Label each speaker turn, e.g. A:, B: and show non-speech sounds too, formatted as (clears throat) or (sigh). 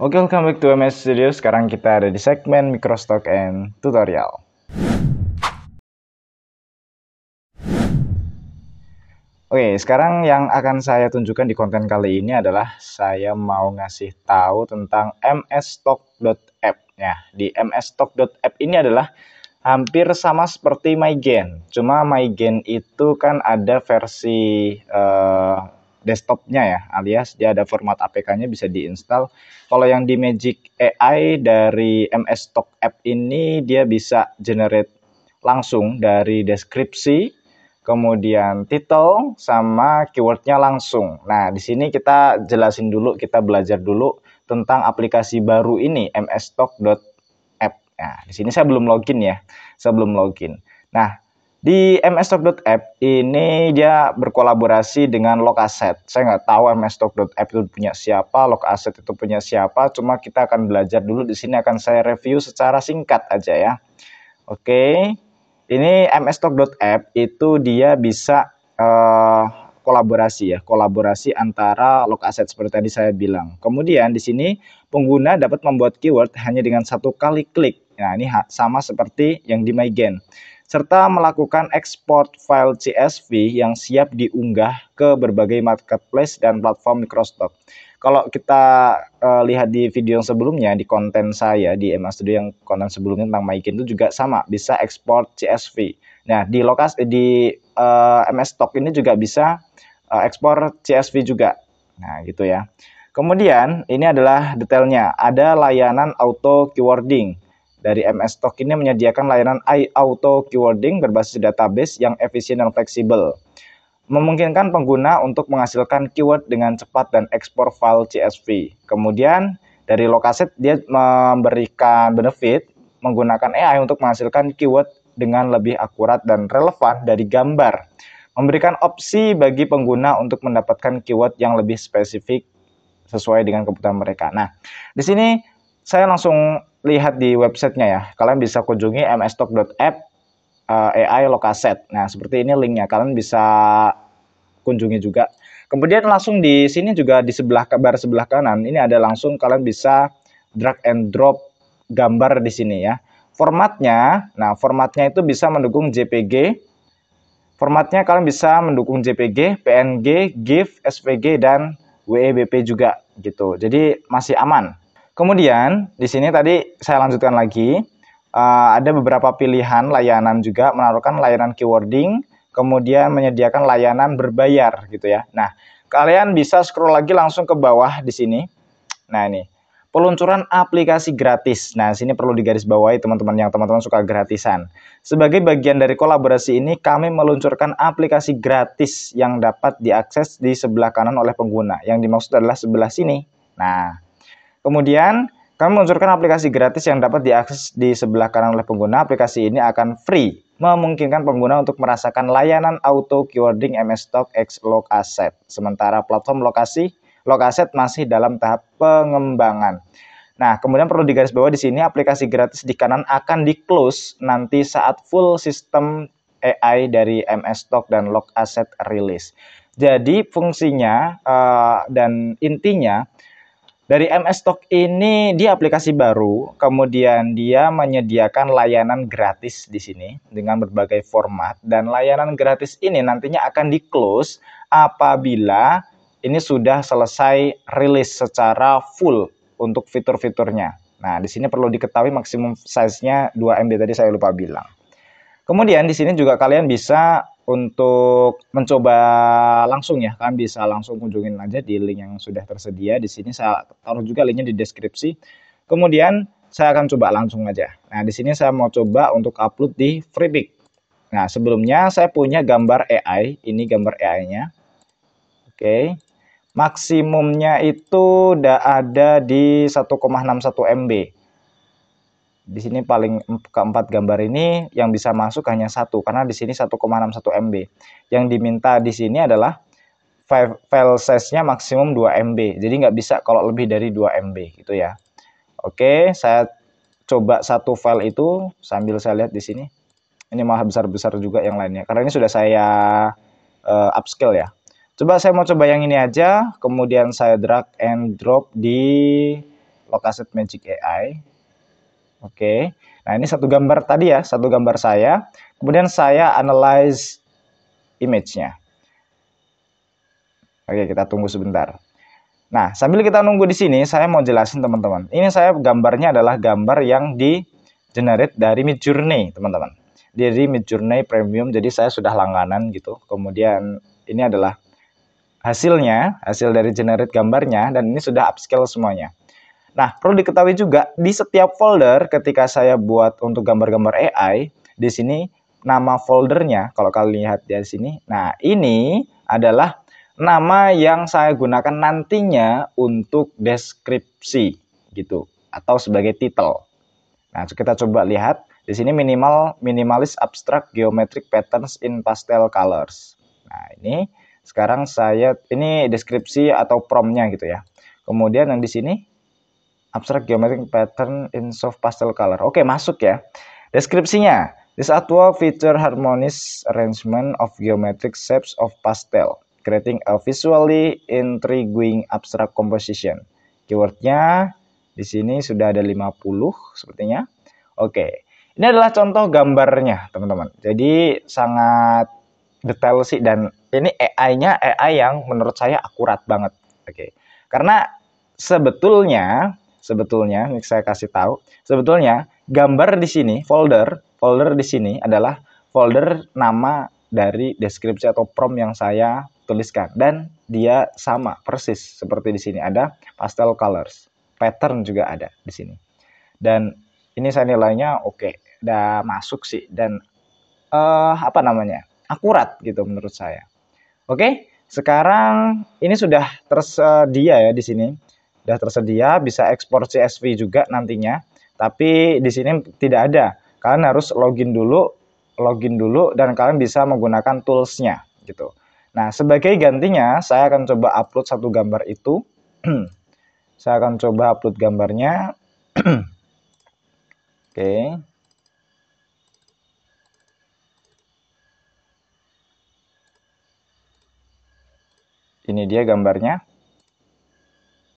A: Oke, okay, welcome back to MS Studio. Sekarang kita ada di segmen Microstock and Tutorial. Oke, okay, sekarang yang akan saya tunjukkan di konten kali ini adalah saya mau ngasih tahu tentang msstock.app ya. Di msstock.app ini adalah hampir sama seperti MyGen. Cuma MyGen itu kan ada versi uh, desktopnya ya alias dia ada format APK-nya bisa diinstal. Kalau yang di Magic AI dari MS Stock App ini dia bisa generate langsung dari deskripsi, kemudian title sama keywordnya langsung. Nah di sini kita jelasin dulu kita belajar dulu tentang aplikasi baru ini MS Stock App. Nah di sini saya belum login ya, sebelum login. Nah di MSStock.app ini dia berkolaborasi dengan Lokaset. Saya nggak tahu MSStock.app itu punya siapa, Lokaset itu punya siapa, cuma kita akan belajar dulu di sini akan saya review secara singkat aja ya. Oke. Ini MSStock.app itu dia bisa uh, kolaborasi ya, kolaborasi antara Lokaset seperti tadi saya bilang. Kemudian di sini pengguna dapat membuat keyword hanya dengan satu kali klik. Nah, ini sama seperti yang di MyGen serta melakukan ekspor file CSV yang siap diunggah ke berbagai marketplace dan platform Microsoft. Kalau kita uh, lihat di video yang sebelumnya di konten saya di MA Studio yang konten sebelumnya tentang maikin itu juga sama, bisa ekspor CSV. Nah, di lokasi di uh, eh, MS Stock ini juga bisa uh, ekspor CSV juga. Nah, gitu ya. Kemudian ini adalah detailnya, ada layanan auto keywording dari MS Talk ini menyediakan layanan iAuto keywording berbasis database yang efisien dan fleksibel. Memungkinkan pengguna untuk menghasilkan keyword dengan cepat dan ekspor file CSV. Kemudian dari Lokaset dia memberikan benefit menggunakan AI untuk menghasilkan keyword dengan lebih akurat dan relevan dari gambar. Memberikan opsi bagi pengguna untuk mendapatkan keyword yang lebih spesifik sesuai dengan kebutuhan mereka. Nah, di sini saya langsung lihat di websitenya ya. Kalian bisa kunjungi mstalk.app uh, eh, AI lokaset. Nah, seperti ini linknya. Kalian bisa kunjungi juga. Kemudian langsung di sini juga di sebelah kabar sebelah kanan ini ada langsung kalian bisa drag and drop gambar di sini ya. Formatnya, nah formatnya itu bisa mendukung JPG. Formatnya kalian bisa mendukung JPG, PNG, GIF, SVG dan WEBP juga gitu. Jadi masih aman. Kemudian di sini tadi saya lanjutkan lagi uh, ada beberapa pilihan layanan juga menaruhkan layanan keywording, kemudian menyediakan layanan berbayar gitu ya. Nah, kalian bisa scroll lagi langsung ke bawah di sini. Nah, ini peluncuran aplikasi gratis. Nah, sini perlu digarisbawahi teman-teman yang teman-teman suka gratisan. Sebagai bagian dari kolaborasi ini, kami meluncurkan aplikasi gratis yang dapat diakses di sebelah kanan oleh pengguna. Yang dimaksud adalah sebelah sini. Nah, Kemudian, kami meluncurkan aplikasi gratis yang dapat diakses di sebelah kanan oleh pengguna. Aplikasi ini akan free, memungkinkan pengguna untuk merasakan layanan auto keywording MS Stock X Log Asset. Sementara platform lokasi Log Asset masih dalam tahap pengembangan. Nah, kemudian perlu digarisbawahi di sini aplikasi gratis di kanan akan di-close nanti saat full sistem AI dari MS Stock dan Log Asset rilis. Jadi fungsinya uh, dan intinya dari MS Stock ini dia aplikasi baru, kemudian dia menyediakan layanan gratis di sini dengan berbagai format dan layanan gratis ini nantinya akan di-close apabila ini sudah selesai rilis secara full untuk fitur-fiturnya. Nah, di sini perlu diketahui maksimum size-nya 2 MB tadi saya lupa bilang. Kemudian di sini juga kalian bisa untuk mencoba langsung ya, kalian bisa langsung kunjungin aja di link yang sudah tersedia. Di sini saya taruh juga linknya di deskripsi. Kemudian saya akan coba langsung aja. Nah, di sini saya mau coba untuk upload di Freepik. Nah, sebelumnya saya punya gambar AI. Ini gambar AI-nya. Oke. Maksimumnya itu udah ada di 1,61 MB di sini paling keempat gambar ini yang bisa masuk hanya satu karena di sini 1,61 MB. Yang diminta di sini adalah file size-nya maksimum 2 MB. Jadi nggak bisa kalau lebih dari 2 MB gitu ya. Oke, saya coba satu file itu sambil saya lihat di sini. Ini malah besar-besar juga yang lainnya karena ini sudah saya uh, upscale ya. Coba saya mau coba yang ini aja, kemudian saya drag and drop di lokasi Magic AI. Oke. Nah, ini satu gambar tadi ya, satu gambar saya. Kemudian saya analyze image-nya. Oke, kita tunggu sebentar. Nah, sambil kita nunggu di sini, saya mau jelasin teman-teman. Ini saya gambarnya adalah gambar yang di generate dari Midjourney, teman-teman. Dari Midjourney Premium, jadi saya sudah langganan gitu. Kemudian ini adalah hasilnya, hasil dari generate gambarnya dan ini sudah upscale semuanya. Nah, perlu diketahui juga di setiap folder ketika saya buat untuk gambar-gambar AI, di sini nama foldernya kalau kalian lihat di sini. Nah, ini adalah nama yang saya gunakan nantinya untuk deskripsi gitu atau sebagai title Nah, kita coba lihat di sini minimal minimalis abstract geometric patterns in pastel colors. Nah, ini sekarang saya ini deskripsi atau promnya gitu ya. Kemudian yang di sini abstract geometric pattern in soft pastel color. Oke, masuk ya. Deskripsinya. This artwork feature harmonious arrangement of geometric shapes of pastel, creating a visually intriguing abstract composition. Keywordnya di sini sudah ada 50 sepertinya. Oke. Ini adalah contoh gambarnya, teman-teman. Jadi sangat detail sih dan ini AI-nya AI yang menurut saya akurat banget. Oke. Karena sebetulnya sebetulnya, ini saya kasih tahu. Sebetulnya gambar di sini, folder, folder di sini adalah folder nama dari deskripsi atau prom yang saya tuliskan dan dia sama persis seperti di sini ada pastel colors, pattern juga ada di sini. Dan ini saya nilainya oke, okay, udah masuk sih dan uh, apa namanya? akurat gitu menurut saya. Oke, okay? sekarang ini sudah tersedia ya di sini sudah tersedia bisa ekspor CSV juga nantinya tapi di sini tidak ada kalian harus login dulu login dulu dan kalian bisa menggunakan toolsnya gitu nah sebagai gantinya saya akan coba upload satu gambar itu (clears throat) saya akan coba upload gambarnya (clears throat) oke okay. ini dia gambarnya